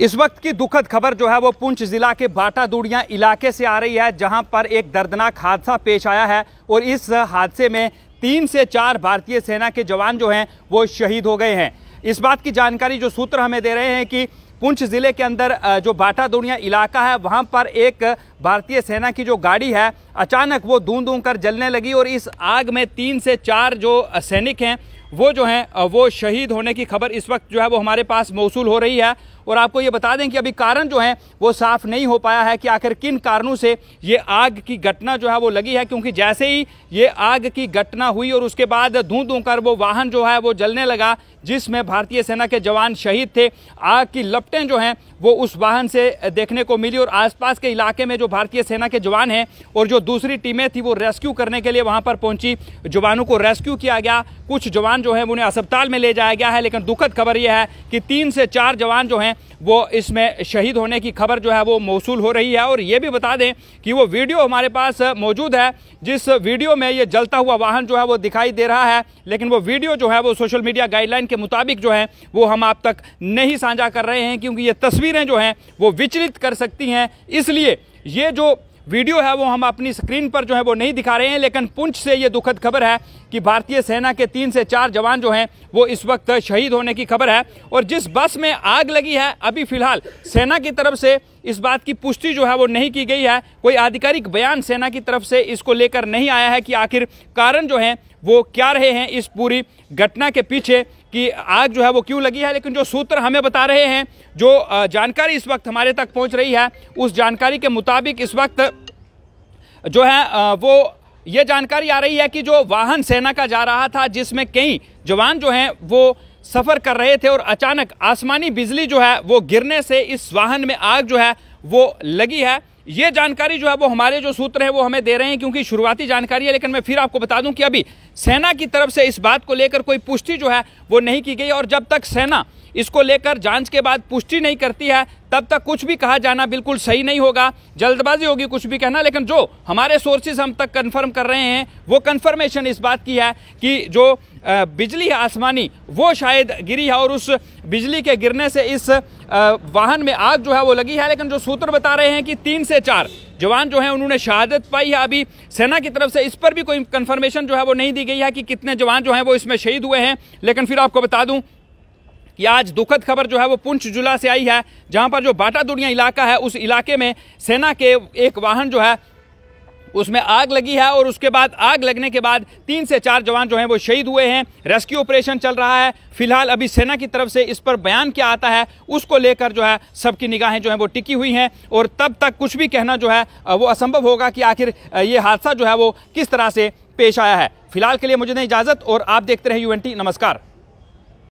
इस वक्त की दुखद खबर जो है वो पुंछ ज़िला के बाटा दूड़िया इलाके से आ रही है जहां पर एक दर्दनाक हादसा पेश आया है और इस हादसे में तीन से चार भारतीय सेना के जवान जो हैं वो शहीद हो गए हैं इस बात की जानकारी जो सूत्र हमें दे रहे हैं कि पुंछ ज़िले के अंदर जो बाटा दुनिया इलाका है वहाँ पर एक भारतीय सेना की जो गाड़ी है अचानक वो धूं धूं कर जलने लगी और इस आग में तीन से चार जो सैनिक हैं वो जो हैं वो शहीद होने की खबर इस वक्त जो है वो हमारे पास मौसू हो रही है और आपको ये बता दें कि अभी कारण जो है वो साफ नहीं हो पाया है कि आखिर किन कारणों से ये आग की घटना जो है वो लगी है क्योंकि जैसे ही ये आग की घटना हुई और उसके बाद धूं धूं कर वो वाहन जो है वो जलने लगा जिसमें भारतीय सेना के जवान शहीद थे आग की लपटें जो हैं वो उस वाहन से देखने को मिली और आसपास के इलाके में जो भारतीय सेना के जवान हैं और जो दूसरी टीमें थी वो रेस्क्यू करने के लिए वहां पर पहुंची जवानों को रेस्क्यू किया गया कुछ जवान जो है उन्हें अस्पताल में ले जाया गया है लेकिन दुखद खबर यह है कि तीन से चार जवान जो हैं वो इसमें शहीद होने की खबर जो है वो मौसू हो रही है और ये भी बता दें कि वो वीडियो हमारे पास मौजूद है जिस वीडियो में ये जलता हुआ वाहन जो है वो दिखाई दे रहा है लेकिन वो वीडियो जो है वो सोशल मीडिया गाइडलाइन के मुताबिक जो है वो हम आप तक नहीं साझा कर रहे हैं क्योंकि ये तस्वीरें जो हैं वो विचलित कर सकती हैं इसलिए ये जो वीडियो है वो हम अपनी स्क्रीन पर जो है वो नहीं दिखा रहे हैं लेकिन पुंछ से ये दुखद खबर है कि भारतीय सेना के तीन से चार जवान जो हैं वो इस वक्त शहीद होने की खबर है और जिस बस में आग लगी है अभी फिलहाल सेना की तरफ से इस बात की पुष्टि जो है वो नहीं की गई है कोई आधिकारिक बयान सेना की तरफ से इसको लेकर नहीं आया है कि आखिर कारण जो है वो क्या रहे हैं इस पूरी घटना के पीछे कि आग जो है वो क्यों लगी है लेकिन जो सूत्र हमें बता रहे हैं जो जानकारी इस वक्त हमारे तक पहुंच रही है उस जानकारी के मुताबिक इस वक्त जो है वो ये जानकारी आ रही है कि जो वाहन सेना का जा रहा था जिसमें कई जवान जो हैं वो सफ़र कर रहे थे और अचानक आसमानी बिजली जो है वो गिरने से इस वाहन में आग जो है वो लगी है ये जानकारी जो है वो हमारे जो सूत्र हैं वो हमें दे रहे हैं क्योंकि शुरुआती जानकारी है लेकिन मैं फिर आपको बता दूं कि अभी सेना की तरफ से इस बात को लेकर कोई पुष्टि जो है वो नहीं की गई और जब तक सेना इसको लेकर जांच के बाद पुष्टि नहीं करती है तब तक कुछ भी कहा जाना बिल्कुल सही नहीं होगा जल्दबाजी होगी कुछ भी कहना लेकिन जो हमारे सोर्सेज हम तक कंफर्म कर रहे हैं वो कंफर्मेशन इस बात की है कि जो बिजली है आसमानी वो शायद गिरी है और उस बिजली के गिरने से इस वाहन में आग जो है वो लगी है लेकिन जो सूत्र बता रहे हैं कि तीन से चार जवान जो है उन्होंने शहादत पाई है अभी सेना की तरफ से इस पर भी कोई कन्फर्मेशन जो है वो नहीं दी गई है कि कितने जवान जो हैं वो इसमें शहीद हुए हैं लेकिन फिर आपको बता दूं कि आज दुखद खबर जो है वो पुंछ जिला से आई है जहां पर जो बाटा दुनिया इलाका है उस इलाके में सेना के एक वाहन जो है उसमें आग लगी है और उसके बाद आग लगने के बाद तीन से चार जवान जो हैं वो शहीद हुए हैं रेस्क्यू ऑपरेशन चल रहा है फिलहाल अभी सेना की तरफ से इस पर बयान क्या आता है उसको लेकर जो है सबकी निगाहें जो हैं वो टिकी हुई हैं और तब तक कुछ भी कहना जो है वो असंभव होगा कि आखिर ये हादसा जो है वो किस तरह से पेश आया है फिलहाल के लिए मुझे नहीं इजाज़त और आप देखते रहे यू नमस्कार